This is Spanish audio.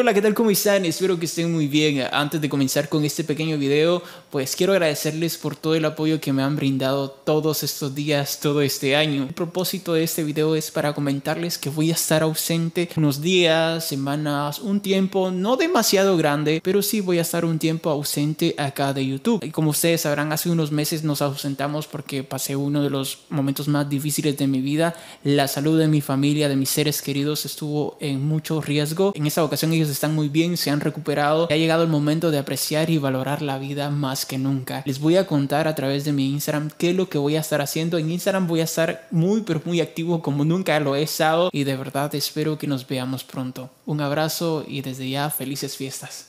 hola, ¿qué tal? ¿Cómo están? Espero que estén muy bien. Antes de comenzar con este pequeño video, pues quiero agradecerles por todo el apoyo que me han brindado todos estos días, todo este año. El propósito de este video es para comentarles que voy a estar ausente unos días, semanas, un tiempo no demasiado grande, pero sí voy a estar un tiempo ausente acá de YouTube. Y como ustedes sabrán, hace unos meses nos ausentamos porque pasé uno de los momentos más difíciles de mi vida. La salud de mi familia, de mis seres queridos estuvo en mucho riesgo. En esta ocasión ellos están muy bien, se han recuperado, ha llegado el momento de apreciar y valorar la vida más que nunca. Les voy a contar a través de mi Instagram qué es lo que voy a estar haciendo. En Instagram voy a estar muy, pero muy activo como nunca lo he estado y de verdad espero que nos veamos pronto. Un abrazo y desde ya felices fiestas.